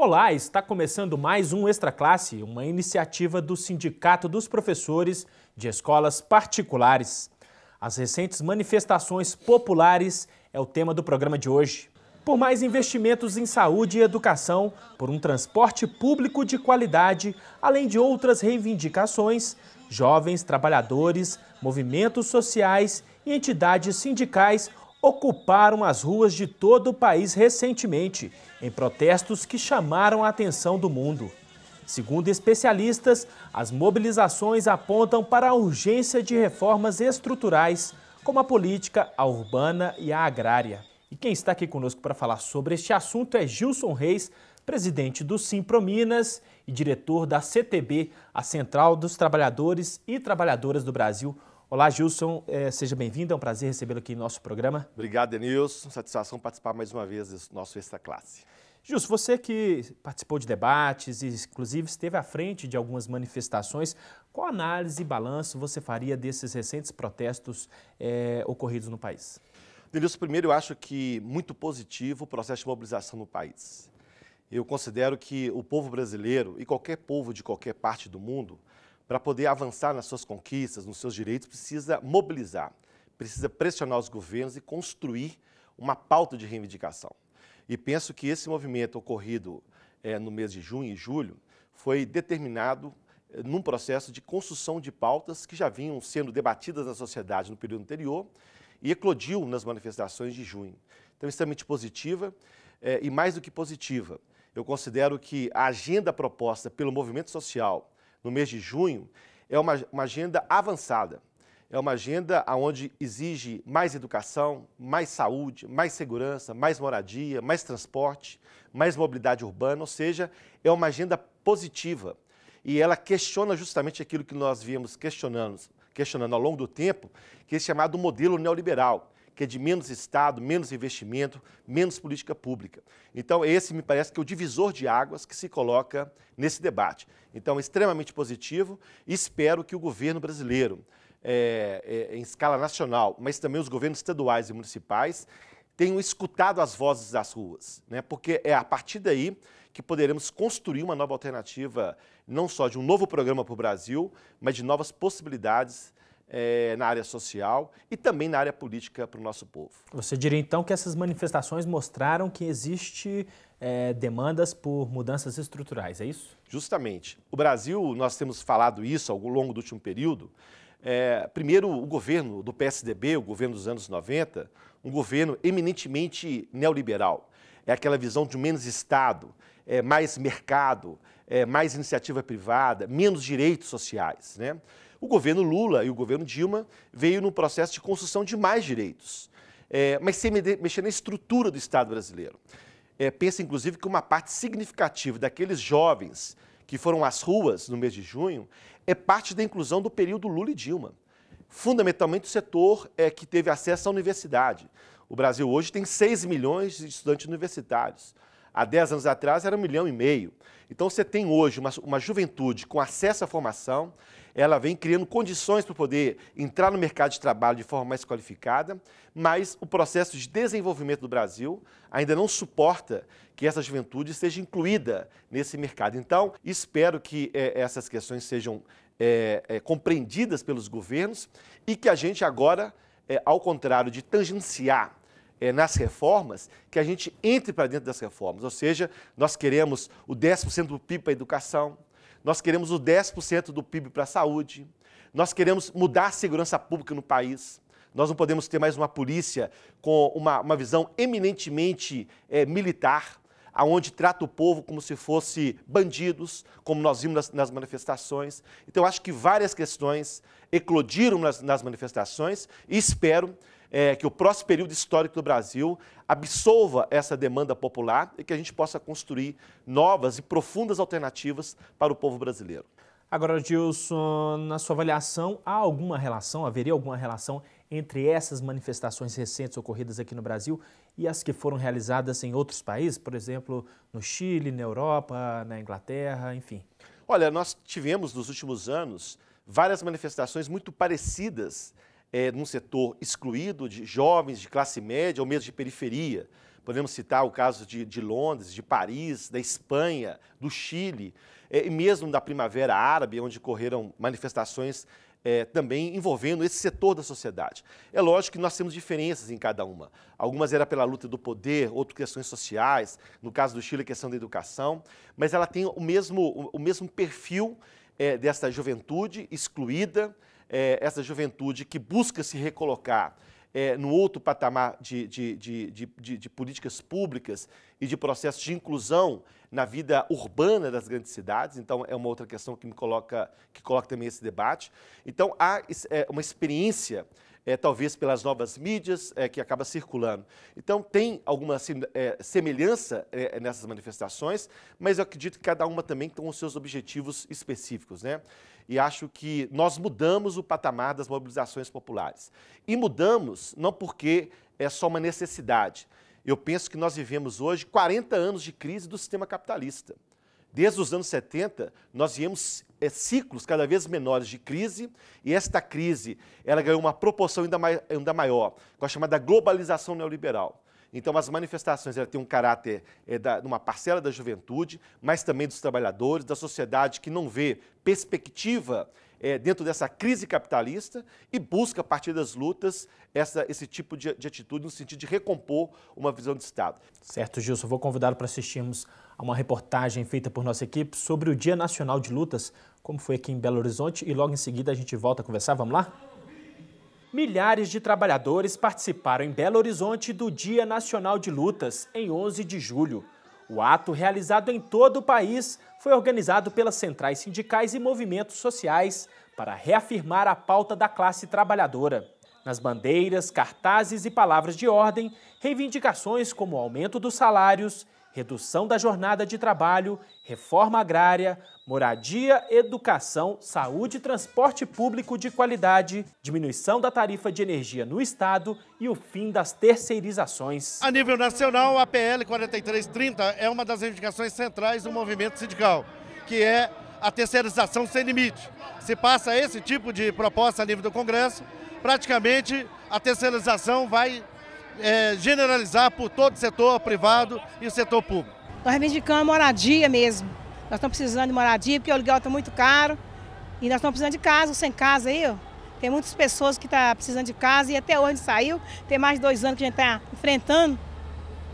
Olá, está começando mais um Extra Classe, uma iniciativa do Sindicato dos Professores de Escolas Particulares. As recentes manifestações populares é o tema do programa de hoje. Por mais investimentos em saúde e educação, por um transporte público de qualidade, além de outras reivindicações, jovens trabalhadores, movimentos sociais e entidades sindicais ocuparam as ruas de todo o país recentemente, em protestos que chamaram a atenção do mundo. Segundo especialistas, as mobilizações apontam para a urgência de reformas estruturais, como a política, a urbana e a agrária. E quem está aqui conosco para falar sobre este assunto é Gilson Reis, presidente do Simprominas e diretor da CTB, a Central dos Trabalhadores e Trabalhadoras do Brasil. Olá, Gilson, é, seja bem-vindo, é um prazer recebê-lo aqui em nosso programa. Obrigado, Denilson, satisfação participar mais uma vez do nosso Extra Classe. Gilson, você que participou de debates e, inclusive, esteve à frente de algumas manifestações, qual análise e balanço você faria desses recentes protestos é, ocorridos no país? Denilson, primeiro, eu acho que muito positivo o processo de mobilização no país. Eu considero que o povo brasileiro e qualquer povo de qualquer parte do mundo para poder avançar nas suas conquistas, nos seus direitos, precisa mobilizar, precisa pressionar os governos e construir uma pauta de reivindicação. E penso que esse movimento ocorrido é, no mês de junho e julho foi determinado é, num processo de construção de pautas que já vinham sendo debatidas na sociedade no período anterior e eclodiu nas manifestações de junho. Então, extremamente positiva é, e mais do que positiva. Eu considero que a agenda proposta pelo movimento social no mês de junho, é uma, uma agenda avançada. É uma agenda onde exige mais educação, mais saúde, mais segurança, mais moradia, mais transporte, mais mobilidade urbana, ou seja, é uma agenda positiva. E ela questiona justamente aquilo que nós viemos questionando, questionando ao longo do tempo, que é chamado modelo neoliberal, que é de menos Estado, menos investimento, menos política pública. Então, esse me parece que é o divisor de águas que se coloca nesse debate. Então, extremamente positivo. Espero que o governo brasileiro, é, é, em escala nacional, mas também os governos estaduais e municipais, tenham escutado as vozes das ruas, né? porque é a partir daí que poderemos construir uma nova alternativa, não só de um novo programa para o Brasil, mas de novas possibilidades é, na área social e também na área política para o nosso povo. Você diria então que essas manifestações mostraram que existe é, demandas por mudanças estruturais, é isso? Justamente. O Brasil, nós temos falado isso ao longo do último período. É, primeiro, o governo do PSDB, o governo dos anos 90, um governo eminentemente neoliberal. É aquela visão de menos Estado, é mais mercado, é mais iniciativa privada, menos direitos sociais. Né? O governo Lula e o governo Dilma veio no processo de construção de mais direitos, é, mas sem mexer na estrutura do Estado brasileiro. É, pensa, inclusive, que uma parte significativa daqueles jovens que foram às ruas no mês de junho é parte da inclusão do período Lula e Dilma. Fundamentalmente o setor é, que teve acesso à universidade. O Brasil hoje tem 6 milhões de estudantes universitários. Há 10 anos atrás era um milhão e meio. Então você tem hoje uma, uma juventude com acesso à formação, ela vem criando condições para poder entrar no mercado de trabalho de forma mais qualificada, mas o processo de desenvolvimento do Brasil ainda não suporta que essa juventude seja incluída nesse mercado. Então, espero que é, essas questões sejam é, é, compreendidas pelos governos e que a gente agora, é, ao contrário de tangenciar é, nas reformas, que a gente entre para dentro das reformas. Ou seja, nós queremos o 10% do PIB para a educação, nós queremos o 10% do PIB para a saúde, nós queremos mudar a segurança pública no país. Nós não podemos ter mais uma polícia com uma, uma visão eminentemente é, militar, aonde trata o povo como se fosse bandidos, como nós vimos nas, nas manifestações. Então, acho que várias questões eclodiram nas, nas manifestações e espero é, que o próximo período histórico do Brasil absolva essa demanda popular e que a gente possa construir novas e profundas alternativas para o povo brasileiro. Agora, Gilson, na sua avaliação, há alguma relação, haveria alguma relação entre essas manifestações recentes ocorridas aqui no Brasil e as que foram realizadas em outros países, por exemplo, no Chile, na Europa, na Inglaterra, enfim? Olha, nós tivemos nos últimos anos várias manifestações muito parecidas é, num setor excluído de jovens de classe média ou mesmo de periferia. Podemos citar o caso de, de Londres, de Paris, da Espanha, do Chile, é, e mesmo da Primavera Árabe, onde ocorreram manifestações é, também envolvendo esse setor da sociedade. É lógico que nós temos diferenças em cada uma. Algumas era pela luta do poder, outras questões sociais, no caso do Chile, a questão da educação, mas ela tem o mesmo, o mesmo perfil é, dessa juventude excluída, é, essa juventude que busca se recolocar é, no outro patamar de, de, de, de, políticas públicas e de processos de inclusão na vida urbana das grandes cidades. Então, é uma outra questão que me coloca, que coloca também esse debate. Então, há é, uma experiência é, talvez pelas novas mídias é, que acaba circulando. Então, tem alguma assim, é, semelhança é, nessas manifestações, mas eu acredito que cada uma também tem os seus objetivos específicos. Né? e acho que nós mudamos o patamar das mobilizações populares. E mudamos não porque é só uma necessidade. Eu penso que nós vivemos hoje 40 anos de crise do sistema capitalista. Desde os anos 70, nós viemos é, ciclos cada vez menores de crise e esta crise ela ganhou uma proporção ainda, mai, ainda maior, com a chamada globalização neoliberal. Então, as manifestações têm um caráter é, da, uma parcela da juventude, mas também dos trabalhadores, da sociedade que não vê perspectiva é, dentro dessa crise capitalista e busca, a partir das lutas, essa, esse tipo de, de, atitude no sentido de recompor uma visão de Estado. Certo, Gilson. Vou convidá-lo para assistirmos a uma reportagem feita por nossa equipe sobre o Dia Nacional de Lutas, como foi aqui em Belo Horizonte, e logo em seguida a gente volta a conversar. Vamos lá? Milhares de trabalhadores participaram em Belo Horizonte do Dia Nacional de Lutas, em 11 de julho. O ato, realizado em todo o país, foi organizado pelas centrais sindicais e movimentos sociais para reafirmar a pauta da classe trabalhadora. Nas bandeiras, cartazes e palavras de ordem, reivindicações como o aumento dos salários redução da jornada de trabalho, reforma agrária, moradia, educação, saúde e transporte público de qualidade, diminuição da tarifa de energia no Estado e o fim das terceirizações. A nível nacional, a PL 4330 é uma das reivindicações centrais do movimento sindical, que é a terceirização sem limite. Se passa esse tipo de proposta a nível do Congresso, praticamente a terceirização vai é, generalizar por todo o setor privado e o setor público. Nós reivindicamos moradia mesmo. Nós estamos precisando de moradia porque o aluguel está muito caro e nós estamos precisando de casa, sem casa aí, ó. Tem muitas pessoas que estão tá precisando de casa e até hoje saiu, tem mais de dois anos que a gente está enfrentando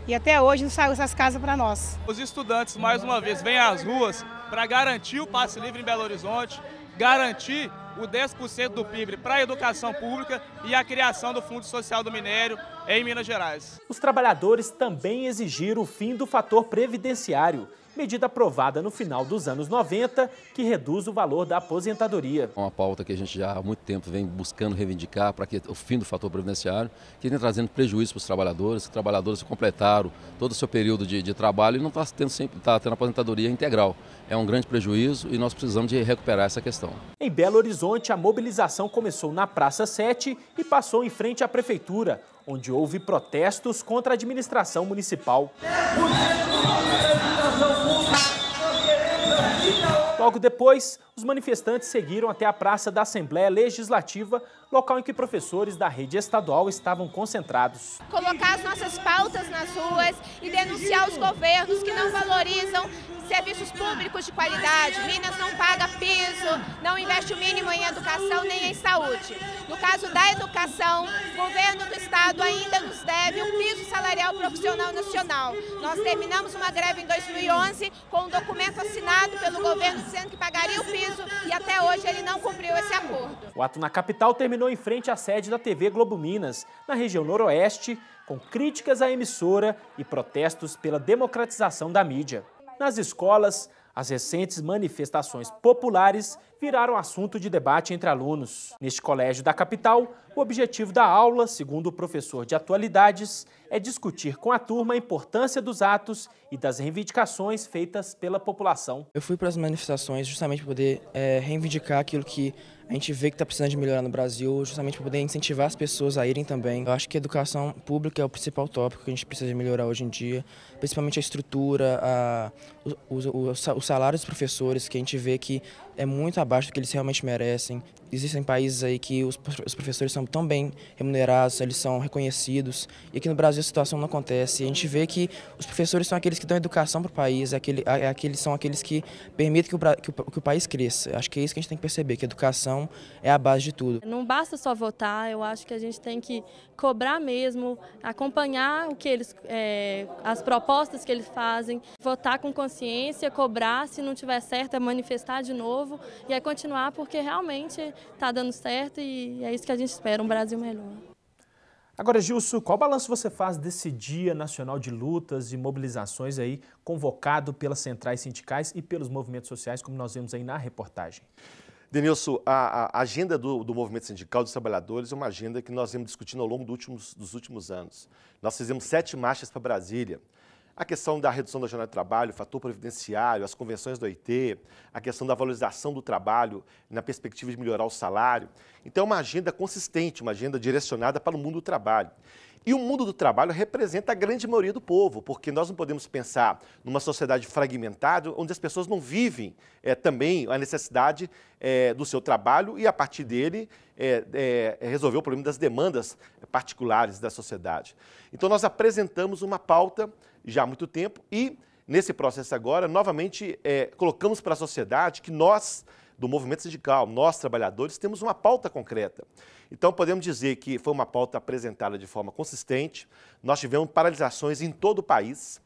e até hoje não saiu essas casas para nós. Os estudantes, mais uma vez, vêm às ruas para garantir o passe livre em Belo Horizonte, garantir o 10% do PIB para a educação pública e a criação do Fundo Social do Minério em Minas Gerais. Os trabalhadores também exigiram o fim do fator previdenciário medida aprovada no final dos anos 90, que reduz o valor da aposentadoria. É uma pauta que a gente já há muito tempo vem buscando reivindicar para que o fim do fator previdenciário, que vem trazendo prejuízo para os trabalhadores, que os trabalhadores completaram todo o seu período de, de trabalho e não está tendo, sempre, está tendo aposentadoria integral. É um grande prejuízo e nós precisamos de recuperar essa questão. Em Belo Horizonte, a mobilização começou na Praça 7 e passou em frente à Prefeitura, onde houve protestos contra a administração municipal. É Logo depois, os manifestantes seguiram até a Praça da Assembleia Legislativa, local em que professores da rede estadual estavam concentrados. Colocar as nossas pautas nas ruas e denunciar os governos que não valorizam serviços públicos de qualidade. Minas não paga piso, não investe o mínimo em educação nem em saúde. No caso da educação, o governo do estado ainda nos deve um piso salarial profissional nacional. Nós terminamos uma greve em 2011 com um documento assinado pelo governo dizendo que pagaria o piso e até hoje ele não cumpriu esse acordo. O ato na capital terminou em frente à sede da TV Globo Minas, na região noroeste, com críticas à emissora e protestos pela democratização da mídia. Nas escolas, as recentes manifestações populares viraram assunto de debate entre alunos. Neste colégio da capital, o objetivo da aula, segundo o professor de atualidades, é discutir com a turma a importância dos atos e das reivindicações feitas pela população. Eu fui para as manifestações justamente para poder é, reivindicar aquilo que a gente vê que está precisando de melhorar no Brasil, justamente para poder incentivar as pessoas a irem também. Eu acho que a educação pública é o principal tópico que a gente precisa de melhorar hoje em dia, principalmente a estrutura, a, o, o, o, o salário dos professores, que a gente vê que é muito abaixo do que eles realmente merecem existem países aí que os, os, professores são tão bem remunerados, eles são reconhecidos, e aqui no Brasil a situação não acontece. a gente vê que os professores são aqueles que dão educação para o país, é aquele, é, é aqueles, são aqueles que permitem que o, que, o, que o país cresça. Acho que é isso que a gente tem que perceber, que educação é a base de tudo. Não basta só votar, eu acho que a gente tem que cobrar mesmo, acompanhar o que eles, é, as propostas que eles fazem, votar com consciência, cobrar, se não tiver certo, é manifestar de novo e é continuar, porque realmente está dando certo e é isso que a gente espera, um Brasil melhor. Agora, Gilson, qual balanço você faz desse Dia Nacional de Lutas e Mobilizações aí, convocado pelas centrais sindicais e pelos movimentos sociais, como nós vemos aí na reportagem? Denilson, a, a agenda do, do, movimento sindical dos trabalhadores é uma agenda que nós vimos discutindo ao longo do últimos, dos últimos anos. Nós fizemos sete marchas para Brasília. A questão da redução da jornada de trabalho, o fator previdenciário, as convenções do OIT, a questão da valorização do trabalho na perspectiva de melhorar o salário. Então, é uma agenda consistente, uma agenda direcionada para o mundo do trabalho. E o mundo do trabalho representa a grande maioria do povo, porque nós não podemos pensar numa sociedade fragmentada onde as pessoas não vivem é, também a necessidade é, do seu trabalho e, a partir dele, é, resolver o problema das demandas particulares da sociedade. Então, nós apresentamos uma pauta já há muito tempo e nesse processo agora, novamente é, colocamos para a sociedade que nós, do movimento sindical, nós trabalhadores, temos uma pauta concreta. Então podemos dizer que foi uma pauta apresentada de forma consistente, nós tivemos paralisações em todo o país,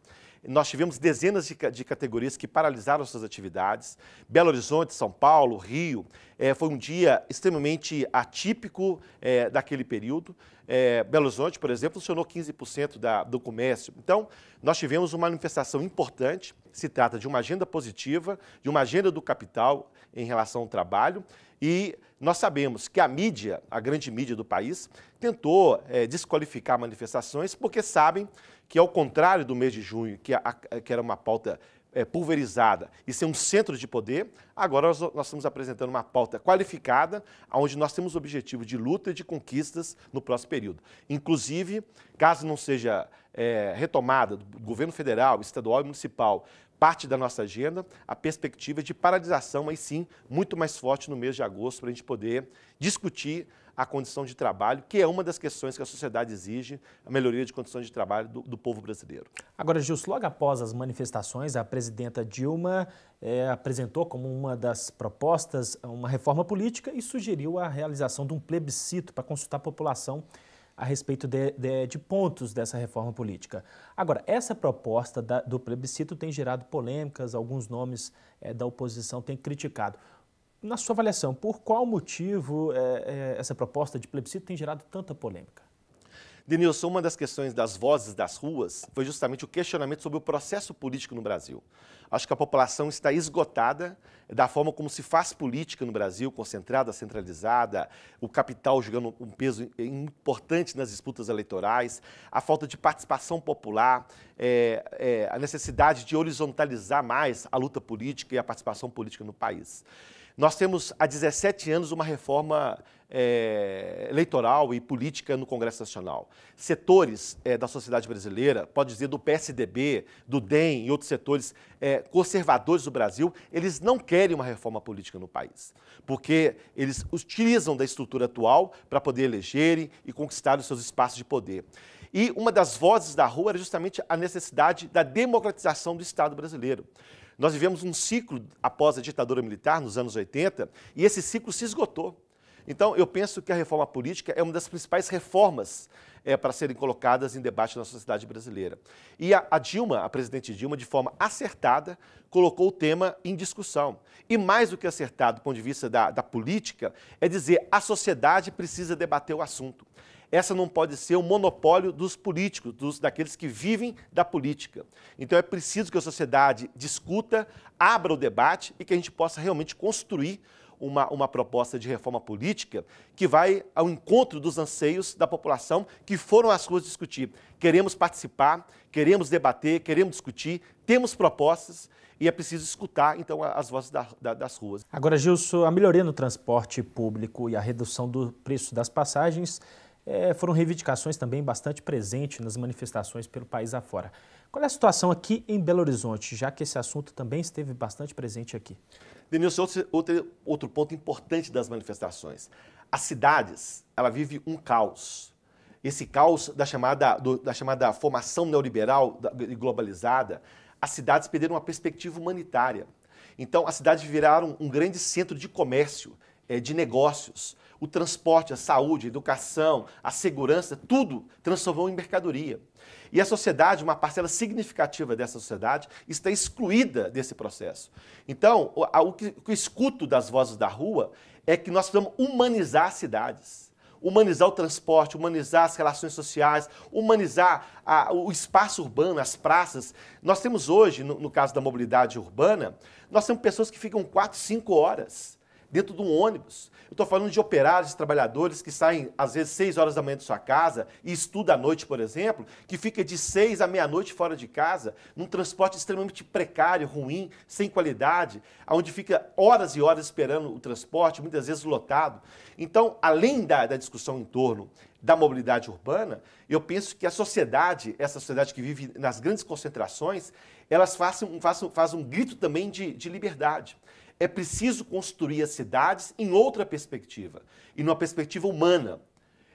nós tivemos dezenas de, de categorias que paralisaram suas atividades. Belo Horizonte, São Paulo, Rio. É, foi um dia extremamente atípico é, daquele período. É, Belo Horizonte, por exemplo, funcionou 15% da, do comércio. Então, nós tivemos uma manifestação importante. Se trata de uma agenda positiva, de uma agenda do capital em relação ao trabalho. E nós sabemos que a mídia, a grande mídia do país, tentou é, desqualificar manifestações porque sabem que, ao é contrário do mês de junho, que, a, que era uma pauta é, pulverizada e ser um centro de poder, agora nós, nós, estamos apresentando uma pauta qualificada, onde nós temos o objetivo de luta e de conquistas no próximo período. Inclusive, caso não seja é, retomada do governo federal, estadual e municipal parte da nossa agenda, a perspectiva é de paralisação, mas sim muito mais forte no mês de agosto, para a gente poder discutir a condição de trabalho, que é uma das questões que a sociedade exige, a melhoria de condições de trabalho do, do povo brasileiro. Agora, Gilson, logo após as manifestações, a presidenta Dilma é, apresentou como uma das propostas uma reforma política e sugeriu a realização de um plebiscito para consultar a população a respeito de, de, de pontos dessa reforma política. Agora, essa proposta da, do plebiscito tem gerado polêmicas, alguns nomes é, da oposição têm criticado na sua avaliação, por qual motivo é, é, essa proposta de plebiscito tem gerado tanta polêmica? Denilson, uma das questões das vozes das ruas foi justamente o questionamento sobre o processo político no Brasil. Acho que a população está esgotada da forma como se faz política no Brasil, concentrada, centralizada, o capital jogando um peso importante nas disputas eleitorais, a falta de participação popular, é, é, a necessidade de horizontalizar mais a luta política e a participação política no país. Nós temos há 17 anos uma reforma é, eleitoral e política no Congresso Nacional. Setores é, da sociedade brasileira, pode dizer do PSDB, do DEM e outros setores é, conservadores do Brasil, eles não querem uma reforma política no país, porque eles utilizam da estrutura atual para poder elegerem e conquistar os seus espaços de poder. E uma das vozes da rua era justamente a necessidade da democratização do Estado brasileiro. Nós vivemos um ciclo após a ditadura militar, nos anos 80, e esse ciclo se esgotou. Então, eu penso que a reforma política é uma das principais reformas é, para serem colocadas em debate na sociedade brasileira. E a, a, Dilma, a presidente Dilma, de forma acertada, colocou o tema em discussão. E mais do que acertado do ponto de vista da, da política, é dizer a sociedade precisa debater o assunto essa não pode ser o um monopólio dos políticos, dos, daqueles que vivem da política. Então é preciso que a sociedade discuta, abra o debate e que a gente possa realmente construir uma, uma proposta de reforma política que vai ao encontro dos anseios da população que foram às ruas discutir. Queremos participar, queremos debater, queremos discutir, temos propostas e é preciso escutar, então, as vozes da, da, das ruas. Agora, Gilson, a melhoria no transporte público e a redução do preço das passagens é, foram reivindicações também bastante presentes nas manifestações pelo país afora. Qual é a situação aqui em Belo Horizonte, já que esse assunto também esteve bastante presente aqui? Denilson, outro, outro ponto importante das manifestações. As cidades, ela vive um caos. Esse caos da chamada, do, da chamada formação neoliberal e globalizada, as cidades perderam uma perspectiva humanitária. Então, as cidades viraram um grande centro de comércio, é, de negócios. O transporte, a saúde, a educação, a segurança, tudo transformou em mercadoria. E a sociedade, uma parcela significativa dessa sociedade, está excluída desse processo. Então, o que eu escuto das vozes da rua é que nós precisamos humanizar as cidades humanizar o transporte, humanizar as relações sociais, humanizar a, o espaço urbano, as praças. Nós temos hoje, no, no caso da mobilidade urbana, nós temos pessoas que ficam 4, 5 horas dentro de um ônibus. Eu estou falando de operários, de trabalhadores que saem às vezes 6 horas da manhã de sua casa e estuda à noite, por exemplo, que fica de 6 à meia-noite fora de casa, num transporte extremamente precário, ruim, sem qualidade, onde fica horas e horas esperando o transporte, muitas vezes lotado. Então, além da, da discussão em torno da mobilidade urbana, eu penso que a sociedade, essa sociedade que vive nas grandes concentrações, elas fazem um grito também de, de liberdade é preciso construir as cidades em outra perspectiva, e numa perspectiva humana,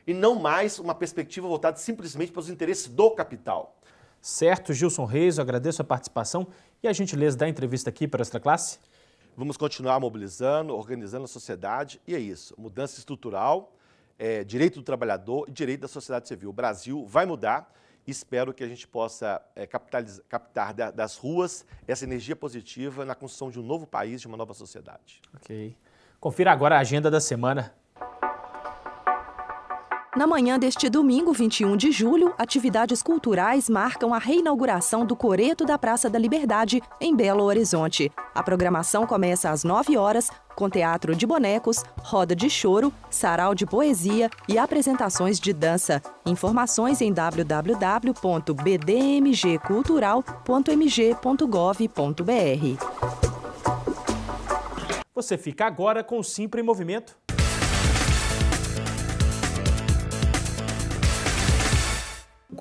e não mais uma perspectiva voltada simplesmente para os interesses do capital. Certo, Gilson Reis, eu agradeço a participação e a gentileza da entrevista aqui para esta classe. Vamos continuar mobilizando, organizando a sociedade, e é isso, mudança estrutural, é, direito do trabalhador e direito da sociedade civil. O Brasil vai mudar Espero que a gente possa é, captar da, das ruas essa energia positiva na construção de um novo país, de uma nova sociedade. Ok. Confira agora a agenda da semana. Na manhã deste domingo, 21 de julho, atividades culturais marcam a reinauguração do Coreto da Praça da Liberdade, em Belo Horizonte. A programação começa às 9 horas, com teatro de bonecos, roda de choro, sarau de poesia e apresentações de dança. Informações em www.bdmgcultural.mg.gov.br. Você fica agora com o Simples Movimento.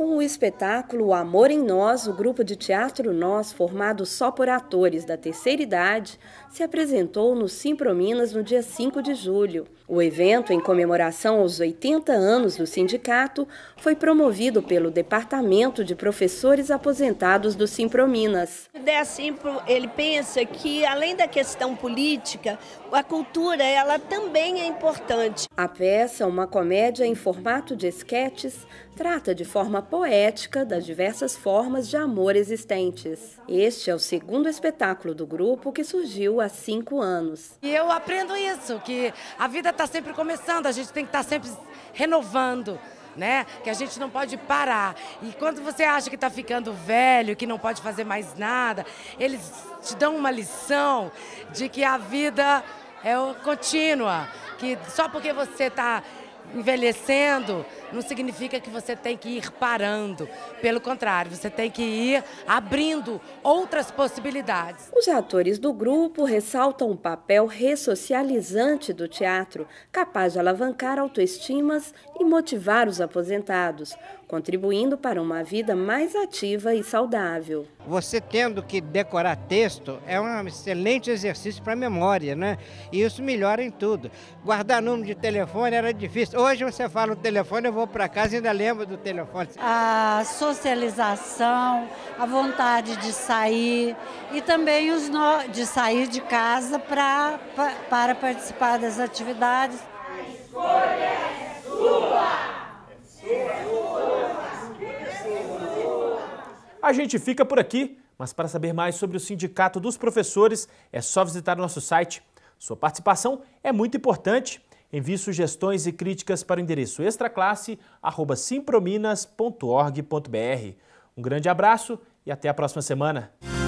com o espetáculo Amor em Nós, o grupo de teatro Nós, formado só por atores da terceira idade, se apresentou no Simprominas no dia 5 de julho. O evento, em comemoração aos 80 anos do sindicato, foi promovido pelo Departamento de Professores Aposentados do Simprominas. O Simpro, é assim ele pensa que, além da questão política, a cultura ela também é importante. A peça, uma comédia em formato de esquetes, trata de forma poética das diversas formas de amor existentes. Este é o segundo espetáculo do grupo que surgiu há cinco anos. E eu aprendo isso, que a vida está sempre começando, a gente tem que estar tá sempre renovando. Né? Que a gente não pode parar. E quando você acha que está ficando velho, que não pode fazer mais nada, eles te dão uma lição de que a vida é contínua, que só porque você está envelhecendo não significa que você tem que ir parando. Pelo contrário, você tem que ir abrindo outras possibilidades. Os atores do grupo ressaltam o papel ressocializante do teatro, capaz de alavancar autoestimas e motivar os aposentados, contribuindo para uma vida mais ativa e saudável. Você tendo que decorar texto é um excelente exercício para a memória, né? E isso melhora em tudo. Guardar número de telefone era difícil hoje você fala o telefone, eu vou para casa e ainda lembro do telefone. A socialização, a vontade de sair e também os no... de sair de casa pra, pra, para participar das atividades. A escolha é sua! A gente fica por aqui, mas para saber mais sobre o Sindicato dos Professores é só visitar nosso site. Sua participação é muito importante. Envie sugestões e críticas para o endereço extraclasse.simprominas.org.br. Um grande abraço e até a próxima semana.